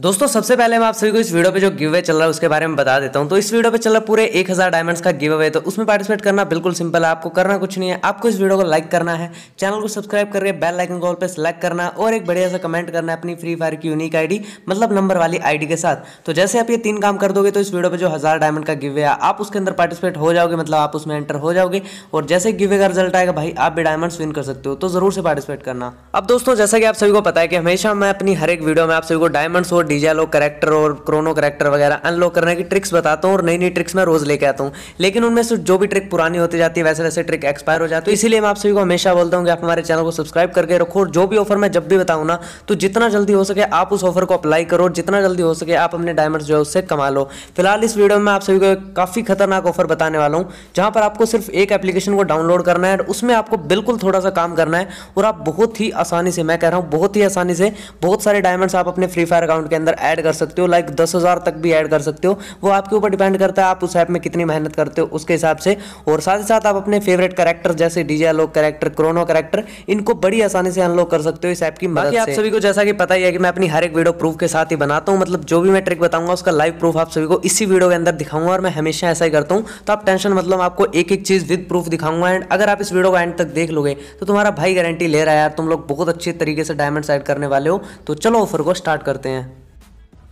दोस्तों सबसे पहले मैं आप सभी को इस वीडियो पे जो गिव अवे चल रहा है उसके बारे में बता देता हूं तो इस वीडियो पे चल रहा पूरे 1000 डायमंड्स का गिव अवे तो उसमें पार्टिसिपेट करना बिल्कुल सिंपल है आपको करना कुछ नहीं है आपको इस वीडियो को लाइक करना है चैनल को सब्सक्राइब करके बेल लाइकन कॉल पर सेलेक्ट करना और एक बढ़िया सा कमेंट करना है अपनी फ्री फायर की यूनिक आईडी मतलब नंबर वाली आईडी के साथ तो जैसे आप ये तीन काम कर दोगे तो इस वीडियो पर जो हज़ार डायमंड का गिवे है आप उसके अंदर पार्टिसिपेट हो जाओगे मतलब आप उसमें एंटर हो जाओगे और जैसे गिवे का रिजल्ट आएगा भाई आप भी डायमंड्स विन कर सकते हो तो जरूर से पार्टिसिपेट करना अब दोस्तों जैसा कि आप सभी को पता है कि हमेशा मैं अपनी हर एक वीडियो में आप सभी को डायमंड्स डीजेलो करेक्टर और क्रोनो करेक्टर वगैरह अनलॉक करने की ट्रिक्स बताता हूँ और नई नई ट्रिक्स मैं रोज़ लेके आता हूँ लेकिन उनमें से जो भी ट्रिक पुरानी होती जाती है वैसे वैसे ट्रिक एक्सपायर हो जाती है इसीलिए मैं आप सभी को हमेशा बोलता हूँ कि आप हमारे चैनल को सब्सक्राइब करके रखो और जो भी ऑफर मैं जब भी बताऊँ ना तो जितना जल्दी हो सके आप उस ऑफर को अप्लाई करो जितना जल्दी हो सके आप अपने डायमंड जो है उससे कमा लो फिलहाल इस वीडियो में आप सभी को काफ़ी खतरनाक ऑफर बताने वाला हूँ जहाँ पर आपको सिर्फ एक एप्लीकेशन को डाउनलोड करना है और उसमें आपको बिल्कुल थोड़ा सा काम करना है और आप बहुत ही आसानी से मैं कह रहा हूँ बहुत ही आसानी से बहुत सारे डायमंड्स आप अपने फ्री फायर अकाउंट के अंदर ऐड कर सकते हो लाइक दस हज़ार तक भी ऐड कर सकते हो वो आपके ऊपर डिपेंड करता है आप उस ऐप में कितनी मेहनत करते हो उसके हिसाब से और साथ ही साथ आप अपने फेवरेट करेक्टर जैसे डीजे लोक करेक्टर क्रोनो करेक्टर इनको बड़ी आसानी से अनलॉक कर सकते हो इस ऐप की बाकी आप सभी को जैसा कि पता ही है कि मैं अपनी हर एक वीडियो प्रूफ के साथ ही बनाता हूँ मतलब जो भी मैं ट्रिक बताऊंगा उसका लाइव प्रूफ आप सभी को इसी वीडियो के अंदर दिखाऊंगा और मैं हमेशा ऐसा ही करता हूँ तो आप टेंशन मतलब आपको एक एक चीज़ विद प्रूफ दिखाऊंगा एंड अगर आप इस वीडियो को एंड तक देख लोगे तो तुम्हारा भाई गारंटी ले रहा है यार तुम लोग बहुत अच्छे तरीके से डायमंड साइड करने वाले हो तो चलो ऑफर को स्टार्ट करते हैं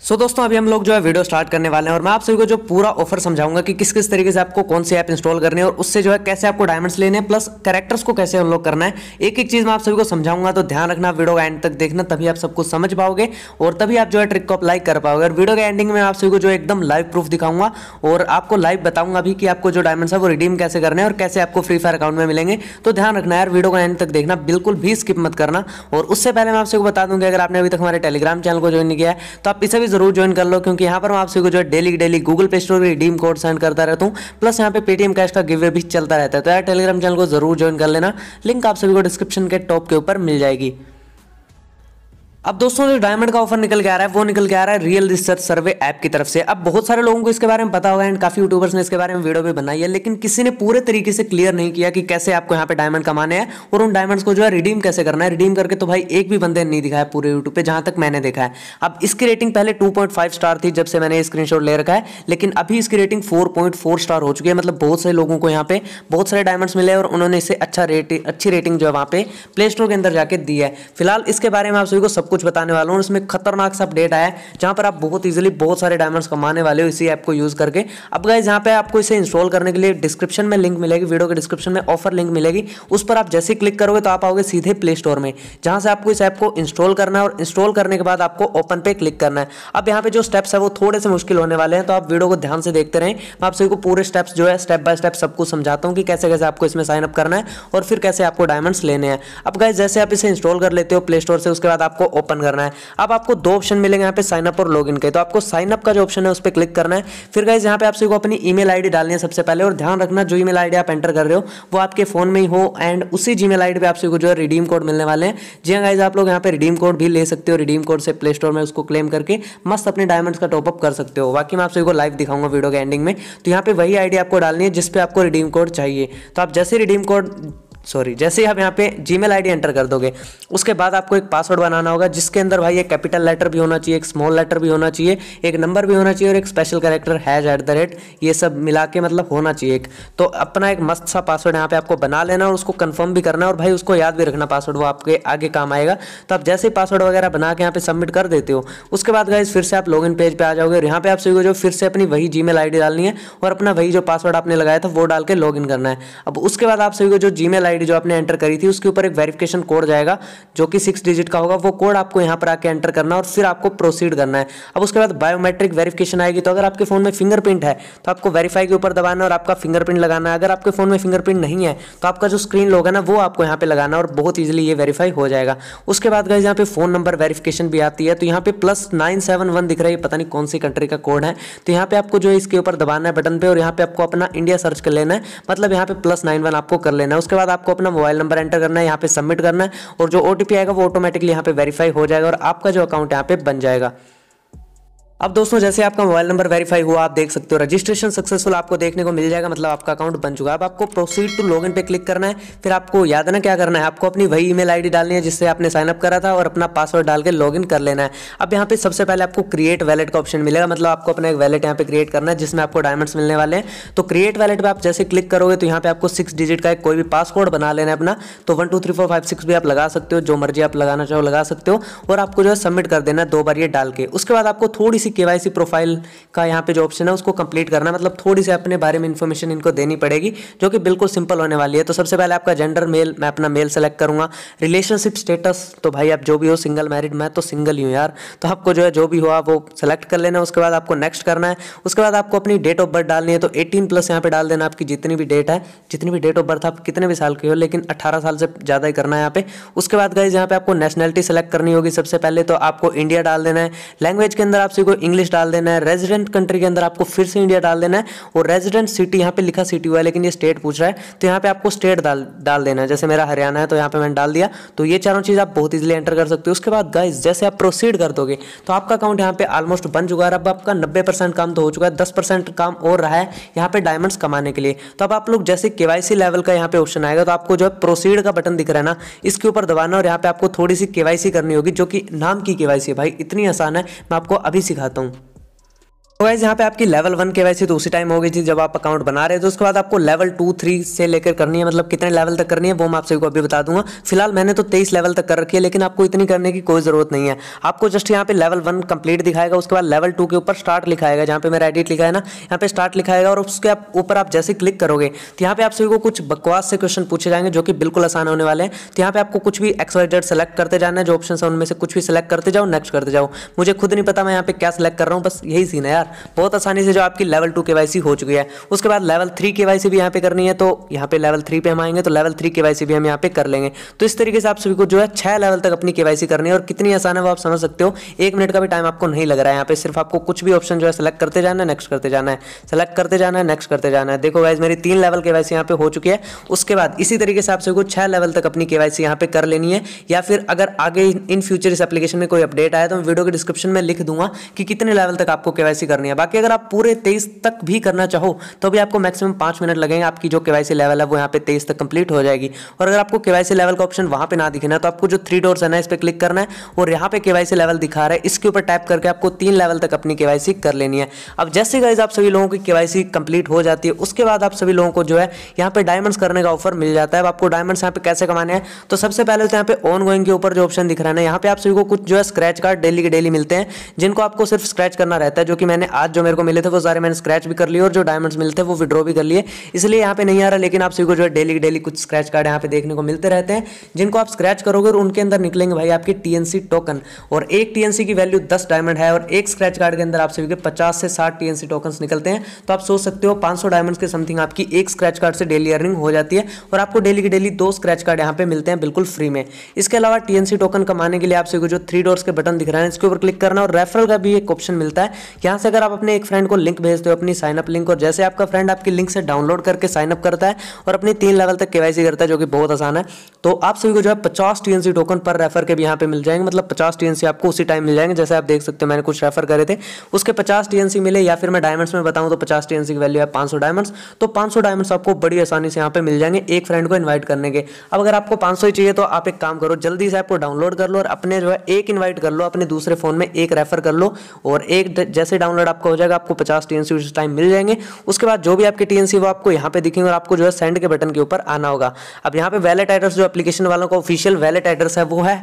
सो so, दोस्तों अभी हम लोग जो है वीडियो स्टार्ट करने वाले हैं और मैं आप सभी को जो पूरा ऑफर समझाऊंगा कि किस किस तरीके से आपको कौन सी ऐप इंस्टॉल करनी है और उससे जो है कैसे आपको डायमंड्स लेने हैं प्लस कैरेक्टर्स को कैसे अनलॉक करना है एक एक चीज़ मैं आप सभी को समझाऊंगा तो ध्यान रखना वीडियो का एंड तक देखना तभी आप सबको समझ पाओगे और तभी आप जो है ट्रिक को अप्लाई कर पाओगे और वीडियो के एंडिंग में आप सभी को जो एकदम लाइव प्रूफ दिखाऊंगा और आपको लाइव बताऊंगा भी कि आपको जो डायमंड्स है वो रिडीम कैसे करने और कैसे आपको फ्री फायर अकाउंट में मिलेंगे तो ध्यान रखना यार वीडियो का एंड तक देखना बिल्कुल भी स्किप मत करना और उससे पहले मैं आप सभी को बता दूंगी अगर आपने अभी तक हमारे टेलीग्राम चैनल को ज्वाइन किया है तो आप इसे भी जरूर ज्वाइन कर लो क्योंकि यहाँ पर मैं आप सभी को जो है daily daily Google Play Store की डीम कोड सेंड करता रहता हूँ प्लस यहाँ पे पेटीएम कैश का गिवे भी चलता रहता है तो यार टेलीग्राम चैनल को जरूर ज्वाइन कर लेना लिंक आप सभी को डिस्क्रिप्शन के टॉप के ऊपर मिल जाएगी अब दोस्तों जो डायमंड का ऑफर निकल गया आ रहा है वो निकल गया आ रहा है रियल रिसर्च सर्वे ऐप की तरफ से अब बहुत सारे लोगों को इसके बारे में पता होगा एंड काफी यूट्यूबर्स ने इसके बारे में वीडियो भी बनाई है लेकिन किसी ने पूरे तरीके से क्लियर नहीं किया कि कैसे आपको यहाँ पे डायमंड कमाने हैं और उन डायमंड को जो है रिडीम कैसे करना है रिडीम करके तो भाई एक भी बंदे नहीं दिखा है पूरे यूट्यूब पर जहां तक मैंने देखा है अब इसकी रेटिंग पहले टू स्टार थी जब से मैंने स्क्रीन ले रखा है लेकिन अभी इसकी रेटिंग फोर स्टार हो चुकी है मतलब बहुत सारे लोगों को यहाँ पे बहुत सारे डायमंड्स मिले और उन्होंने इसे अच्छा रेटिंग अच्छी रेटिंग जो है वहाँ पे प्ले स्टोर के अंदर जाके दी है फिलहाल इसके बारे में आप सभी को सब कुछ बताने वाला हूँ इसमें खतरनाक सा अपडेट आया है जहाँ पर आप बहुत ईजिली बहुत सारे डायमंड्स कमाने वाले हो इसी ऐप को यूज़ करके अब गाइज यहाँ पे आपको इसे इंस्टॉल करने के लिए डिस्क्रिप्शन में लिंक मिलेगी वीडियो के डिस्क्रिप्शन में ऑफर लिंक मिलेगी उस पर आप जैसे क्लिक करोगे तो आप आओगे सीधे प्ले स्टोर में जहाँ से आपको इस ऐप को इंस्टॉल करना है और इंस्टॉल करने के बाद आपको ओपन पे क्लिक करना है अब यहाँ पे जो स्टेप्स है वो थोड़े से मुश्किल होने वाले हैं तो आप वीडियो को ध्यान से देखते रहें मैं आप सभी को पूरे स्टेप्स जो है स्टेप बाय स्टेप सबको समझाता हूँ कि कैसे कैसे आपको इसमें साइन अप करना है और फिर कैसे आपको डायमंड्स लेने हैं अब गाइज जैसे आप इसे इंस्टॉल कर लेते हो प्ले स्टोर से उसके बाद आपको ओपन करना है अब आपको दो ऑप्शन मिलेंगे यहाँ पे साइनअप और इन के तो आपको साइनअप का जो ऑप्शन है उस पर क्लिक करना है फिर गाइज यहाँ पे आप सबको अपनी आई डी डालनी है सबसे पहले और ध्यान रखना जो आई डी आप एंटर कर रहे हो वो आपके फोन में ही हो एंड उसी जीमेल आईडी पे आप सबको जो है रिडीम कोड मिलने वाले हैं जी हाँ गाइज आप लोग यहाँ पे रिडीम कोड भी ले सकते हो रिडीम कोड से प्ले स्टोर में उसको क्लेम करके मस्त अपने डायमंड्स का टॉपअप कर सकते हो बाकी मैं आप सबको लाइव दिखाऊंगा वीडियो के एंडिंग में तो यहाँ पे वही आईडी आपको डालनी है जिसपे आपको रिडीम कोड चाहिए तो आप जैसे रिडीम कोड सॉरी जैसे ही आप यहाँ पे जी मेल एंटर कर दोगे उसके बाद आपको एक पासवर्ड बनाना होगा जिसके अंदर भाई एक कैपिटल लेटर भी होना चाहिए एक स्मॉल लेटर भी होना चाहिए एक नंबर भी होना चाहिए और एक special character has at the rate ये सब मिला के मतलब होना चाहिए एक तो अपना एक मस्त सा पासवर्ड यहाँ पे आपको बना लेना और उसको कन्फर्म भी करना और भाई उसको याद भी रखना पासवर्ड वो आपके आगे काम आएगा तो आप जैसे ही पासवर्ड वगैरह बना के यहाँ पे सबमिट कर देते हो उसके बाद गाइज फिर से आप लॉग पेज पर आ जाओगे और यहाँ पे आप सभी जो फिर से अपनी वही जी मेल डालनी है और अपना वही जो पासवर्ड आपने लगाया था वो डाल के लॉग करना है अब उसके बाद आप सभी को जो जी मेल आई जो आपने एंटर करी थी उसके ऊपर एक वेरिफिकेशन कोड जाएगा जो कि सिक्स डिजिट का होगा वो कोड आपको यहाँ पर आके एंटर करना और फिर आपको प्रोसीड करना है अब उसके बाद बायोमेट्रिक वेरिफिकेशन आएगी तो अगर आपके फोन में फिंगरप्रिंट है तो आपको वेरीफाई के ऊपर दबाना और आपका फिंगरप्रिंट लगाना है अगर आपके फोन में फिंगरप्रिंट नहीं है तो आपका जो स्क्रीन लोग है ना वो आपको यहाँ पे लगाना और बहुत ईजिली ये वेरीफाई हो जाएगा उसके बाद गए यहाँ पे फोन नंबर वेरिफिकेशन भी आती है तो यहाँ पे प्लस नाइन सेवन वन दिख रहा है पता नहीं कौन सी कंट्री का कोड है तो यहाँ पे आपको जो है इसके ऊपर दबाना है बटन पे और यहाँ पे आपको अपना इंडिया सर्च कर लेना है मतलब यहाँ पे प्लस नाइन वन आपको कर लेना है उसके बाद आपको अपना मोबाइल नंबर एंटर करना है यहाँ पे सबमिट करना है और जो ओटीपी आएगा वो ऑटोमेटिकली यहाँ पे वेरीफाई हो जाएगा और आपका जो अकाउंट यहाँ पे बन जाएगा अब दोस्तों जैसे आपका मोबाइल नंबर वेरीफाई हुआ आप देख सकते हो रजिस्ट्रेशन सक्सेसफुल आपको देखने को मिल जाएगा मतलब आपका अकाउंट बन चुका है अब आपको प्रोसीड टू लॉगिन पे क्लिक करना है फिर आपको याद ना क्या करना है आपको अपनी वही ईमेल आईडी डालनी है जिससे आपने साइनअप करा था और अपना पासवर्ड डाल के लॉग कर लेना है अब यहाँ पे सबसे पहले आपको क्रिएट वैलेट का ऑप्शन मिलेगा मतलब आपको अपना एक वैलेट यहाँ पे क्रिएट करना है जिसमें आपको डायमंड्स मिलने वाले हैं तो क्रिएट वैलेट पर आप जैसे क्लिक करोगे तो यहाँ पे आपको सिक्स डिजिट का एक कोई भी पासवर्ड बना लेना है अपना तो one two three four five six भी आप लगा सकते हो जो मर्जी आप लगाना चाहो लगा सकते हो और आपको जो है सबमिट कर देना है दो बार ये डाल के उसके बाद आपको थोड़ी सी सी के प्रोफाइल का यहाँ पे जो ऑप्शन है उसको कंप्लीट करना मतलब थोड़ी सी अपने बारे में इन्फॉर्मेशन इनको देनी पड़ेगी जो कि बिल्कुल सिंपल होने वाली है तो सबसे पहले आपका जेंडर मेल मैं अपना मेल सेलेक्ट करूँगा रिलेशनशिप स्टेटस तो भाई आप जो भी हो सिंगल मैरिड मैं तो सिंगल ही हूँ यार तो आपको जो है जो भी हो आप वो सेलेक्ट कर लेना उसके बाद आपको नेक्स्ट करना है उसके बाद आपको अपनी डेट ऑफ बर्थ डालनी है तो एटीन प्लस यहाँ पर डाल देना आपकी जितनी भी डेट है जितनी भी डेट ऑफ बर्थ आप कितने भी साल के हो लेकिन अठारह साल से ज़्यादा ही करना है यहाँ पे उसके बाद गाइज यहाँ पे आपको नेशनलिटी सेलेक्ट करनी होगी सबसे पहले तो आपको इंडिया डाल देना है लैंग्वेज के अंदर आप सीखो इंग्लिश डाल देना है रेजिडेंट कंट्री के अंदर आपको फिर से इंडिया डाल देना है और रेजिडेंट सिटी यहाँ पे लिखा सिटी हुआ है लेकिन ये स्टेट पूछ रहा है तो यहाँ पे आपको स्टेट डाल डाल देना है जैसे मेरा हरियाणा है तो यहाँ पे मैंने डाल दिया तो ये चारों चीज़ आप बहुत ईजिली एंटर कर सकते हो उसके बाद गाइज जैसे आप प्रोसीड कर दोगे तो आपका अकाउंट यहाँ पे ऑलमोस्ट बन चुका है अब आपका नब्बे परसेंट काम तो हो चुका है दस परसेंट काम और रहा है यहाँ पे डायमंड्स कमाने के लिए तो अब आप लोग जैसे के लेवल का यहाँ पे ऑप्शन आएगा तो आपको जो है प्रोसीड का बटन दिख रहा है ना इसके ऊपर दबाना और यहाँ पे आपको थोड़ी सी के करनी होगी जो कि नाम की के है भाई इतनी आसान है मैं आपको अभी सिखा Platão. तो गाइज यहाँ पे आपकी लेवल वन के वैसे तो उसी टाइम हो गई थी जब आप अकाउंट बना रहे थे तो उसके बाद आपको लेवल टू थ्री से लेकर करनी है मतलब कितने लेवल तक करनी है वो मैं आप सभी को अभी बता दूंगा फिलहाल मैंने तो तेईस लेवल तक कर रखी है लेकिन आपको इतनी करने की कोई ज़रूरत नहीं है आपको जस्ट यहाँ पे लेवल वन कंप्लीट दिखाएगा उसके बाद लेवल टू के ऊपर स्टार्ट लिखाएगा जहाँ पे मेरा एडिट लिखा है ना यहाँ पे स्टार्ट लिखाएगा और उसके ऊपर आप जैसे क्लिक करोगे तो यहाँ पे आप सभी को कुछ बकवास से क्वेश्चन पूछे जाएंगे जो कि बिल्कुल आसान होने वाले हैं तो यहाँ पे आपको कुछ भी एक्सवाइजेड सेलेक्ट करते जाना है जो ऑप्शन है उनमें से कुछ भी सिलेक्ट करते जाओ नेक्स्ट करते जाओ मुझे खुद नहीं पता मैं यहाँ पे क्या सिलेक्ट कर रहा हूँ बस यही सीन है यार बहुत आसानी से जो आपकी लेवल टू के हो चुकी है उसके बाद लेवल थ्री के भी यहाँ पे करनी है तो यहाँ पे लेवल थ्री पे हम आएंगे तो लेवल थ्री के भी हम यहाँ पे कर लेंगे तो इस तरीके से आप सभी को जो है छह लेवल तक अपनी के करनी है और कितनी आसान है वो आप समझ सकते हो एक मिनट का भी टाइम आपको नहीं लग रहा है यहाँ पे सिर्फ आपको कुछ भी ऑप्शन जो है सेलेक्ट करते जाना है नेक्स्ट करते जाना है सेलेक्ट करते जाना है नेक्स्ट करते जाना है देखो वाइज मेरी तीन लेवल के यहाँ पे हो चुकी है उसके बाद इसी तरीके से आप सभी को छह लेवल तक अपनी के वाई यहाँ पे कर लेनी है या फिर अगर आगे इन फ्यूचर इस एप्लीकेशन में कोई अपडेट आया तो मैं वीडियो के डिस्क्रिप्शन में लिख दूंगा कि कितने लेवल तक आपको के करना करनी है बाकी अगर आप पूरे तेईस तक भी करना चाहो तो भी आपको मैक्सिमम पाँच मिनट लगेंगे आपकी जो के लेवल है वो यहाँ पे तेईस तक कंप्लीट हो जाएगी और अगर आपको के लेवल का ऑप्शन वहाँ पर ना दिखे ना तो आपको जो थ्री डोर्स है ना इस पर क्लिक करना है और यहाँ पे के लेवल दिखा रहा है इसके ऊपर टाइप करके आपको तीन लेवल तक अपनी के कर लेनी है अब जैसे गाइज आप सभी लोगों की के कंप्लीट हो जाती है उसके बाद आप सभी लोगों को जो है यहाँ पे डायमंड्स करने का ऑफर मिल जाता है अब आपको डायमंड्स यहाँ पे कैसे कमाने हैं तो सबसे पहले तो यहाँ पे ऑन गोइंग के ऊपर जो ऑप्शन दिख रहा है ना यहाँ पे आप सभी को कुछ जो है स्क्रैच कार्ड डेली के डेली मिलते हैं जिनको आपको सिर्फ स्क्रैच करना रहता है जो कि मैंने आज जो मेरे को मिले थे वो सारे मैंने स्क्रैच भी कर लिए और जो डायमंड्स मिलते थे वो विड्रॉ भी कर लिए इसलिए यहाँ पे नहीं आ रहा लेकिन आप सभी को जो है डेली डेली कुछ स्क्रैच कार्ड यहाँ पे देखने को मिलते रहते हैं जिनको आप स्क्रैच करोगे और उनके अंदर निकलेंगे भाई आपकी टीएनसी टोकन और एक टीएनसी की वैल्यू दस डायमंड है और एक स्क्रैच कार्ड के अंदर आप सभी के पचास से साठ टीएनसी टोकन निकलते हैं तो आप सोच सकते हो पांच डायमंड के समथिंग आपकी एक स्क्रैच कार्ड से डेली अर्निंग हो जाती है और आपको डेली की डेली दो स्क्रैच कार्ड यहाँ पे मिलते हैं बिल्कुल फ्री में इसके अलावा टीएनसी टोकन कमाने के लिए आप सभी को जो थ्री डोर्स के बटन दिख रहे हैं इसके ऊपर क्लिक करना और रेफरल का भी एक ऑप्शन मिलता है यहाँ से अगर आप अपने एक फ्रेंड को लिंक भेजते हो अपनी साइनअप लिंक और जैसे आपका फ्रेंड आपकी लिंक से डाउनलोड करके साइनअप करता है और अपनी तीन लेवल तक केवाईसी करता है जो कि बहुत आसान है तो आप सभी को जो है पचास टीएनसी टोकन पर रेफर के भी यहाँ पे मिल जाएंगे मतलब पचास टीएनसी आपको उसी टाइम मिल जाएंगे जैसे आप देख सकते हो मैंने कुछ रेफर करे थे उसके पचास टीएनसी मिले या फिर मैं डायमंड्स में बताऊँ तो पचास टीएनसी की वैल्यू है पांच डायमंड्स तो पांच डायमंड्स आपको बड़ी आसानी से यहाँ पे मिल जाएंगे एक फ्रेंड को इन्वाइट करने के अब अगर आपको पांच ही चाहिए तो आप एक काम करो जल्दी से आपको डाउनलोड कर लो और अपने जो है एक इन्वाइट कर लो अपने दूसरे फोन में एक रेफर कर लो और एक जैसे डाउनलोड डाउनलोड आपका हो जाएगा आपको पचास टी उस टाइम मिल जाएंगे उसके बाद जो भी आपके टी वो आपको यहाँ पे दिखेंगे और आपको जो है सेंड के बटन के ऊपर आना होगा अब यहाँ पे वैलेट एड्रेस जो एप्लीकेशन वालों का ऑफिशियल वैलेट एड्रेस है वो है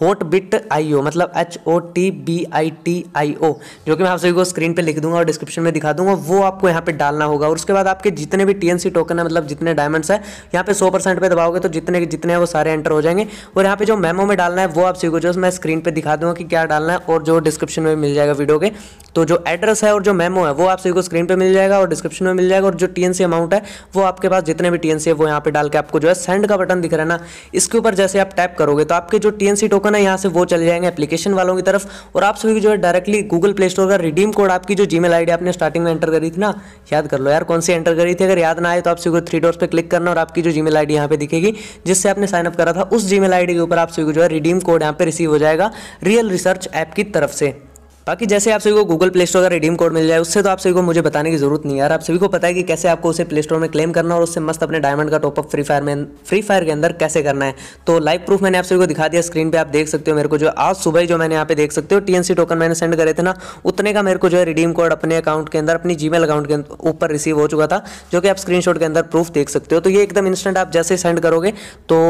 होट बिट आई ओ मतलब H O T B I T I O जो कि मैं आप सभी को स्क्रीन पे लिख दूंगा और डिस्क्रिप्शन में दिखा दूंगा वो आपको यहाँ पे डालना होगा और उसके बाद आपके जितने भी टीएनसी टोकन है मतलब जितने डायमंड्स है यहाँ पे सौ परसेंट पे दबाओगे तो जितने जितने वो सारे एंटर हो जाएंगे और यहाँ पे जो मेमो में डालना है वो आप सभी को जो मैं स्क्रीन पर दिखा दूंगा कि क्या डालना है और जो डिस्क्रिप्शन में मिल जाएगा वीडियो के तो जो एड्रेस है और जो मेमो है वो आप सभी को स्क्रीन पर मिल जाएगा और डिस्क्रिप्शन में मिल जाएगा और जो टी अमाउंट है वो आपके पास जितने भी टी है वो यहाँ पर डाल के आपको जो है सेंड का बटन दिख रहा है ना इसके ऊपर जैसे आप टैप करोगे तो आपके जो टी टोकन है यहाँ से वो चले जाएंगे एप्लीकेशन वालों की तरफ और आप सभी जो है डायरेक्टली गूगल प्ले स्टोर का रिडीम कोड आपकी जो जी मेल आपने स्टार्टिंग में एंटर करी थी ना याद कर लो यार कौन सी एंटर करी थी अगर याद ना आए तो आप सभी को थ्री डोर्स पर क्लिक करना और आपकी जो जी मेल आई यहाँ पे दिखेगी जिससे आपने साइनअप करा था उस जी मेल के ऊपर आप सभी को जो है रिडीम कोड यहाँ पे रिसीव हो जाएगा रियल रिसर्च ऐप की तरफ से बाकी जैसे आप सभी को गूगल प्ले स्टोर का रिडीम कोड मिल जाए उससे तो आप सभी को मुझे बताने की जरूरत नहीं है आप सभी को पता है कि कैसे आपको उसे प्ले स्टोर में क्लेम करना और उससे मस्त अपने डायमंड का टॉपअप फ्री फायर में फ्री फायर के अंदर कैसे करना है तो लाइव प्रूफ मैंने आप सभी को दिखा दिया स्क्रीन पर आप देख सकते हो मेरे को जो आज सुबह जो मैंने यहाँ पे देख सकते हो टीएनसी टोकन मैंने सेंड करे थे ना उतने का मेरे को जो है रिडीम कोड अपने अकाउंट के अंदर अपनी जी अकाउंट के ऊपर रिसीव हो चुका था जो कि आप स्क्रीन के अंदर प्रूफ देख सकते हो तो ये एकदम इंस्टेंट आप जैसे सेंड करोगे तो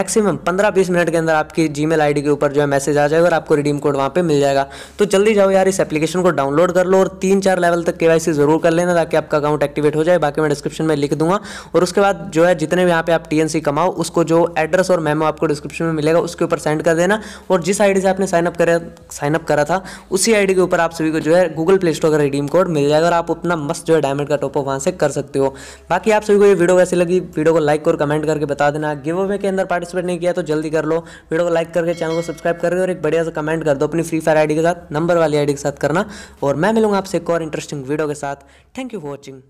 मैक्सिमम पंद्रह बीस मिनट के अंदर आपकी जी मेल के ऊपर जो है मैसेज आ जाएगा और आपको रिडीम कोड वहाँ पे मिल जाएगा तो जल्दी जाओ यार इस एप्लीकेशन को डाउनलोड कर लो और तीन चार लेवल तक के जरूर कर लेना ताकि आपका अकाउंट एक्टिवेट हो जाए बाकी मैं डिस्क्रिप्शन में लिख दूंगा और उसके बाद जो है जितने भी यहाँ पे आप टी कमाओ उसको जो एड्रेस और मेमो आपको डिस्क्रिप्शन में मिलेगा उसके ऊपर सेंड कर देना और जिस आई से आपने साइनअप करा साइनअप करा था उसी आई के ऊपर आप सभी को जो है गूगल प्ले स्टोर का रिडीम कोड मिल जाएगा और आप अपना मस्त जो है डायमंड का टॉपअप वहाँ से कर सकते हो बाकी आप सभी को ये वीडियो कैसी लगी वीडियो को लाइक और कमेंट करके बता देना गिव अवे के अंदर पार्टिसिपेट नहीं किया तो जल्दी कर लो वीडियो को लाइक करके चैनल को सब्सक्राइब करके और एक बढ़िया सा कमेंट कर दो अपनी फ्री फायर आईडी के साथ नंबर वाली आईडी के साथ करना और मैं मिलूंगा आपसे एक और इंटरेस्टिंग वीडियो के साथ थैंक यू फॉर वॉचिंग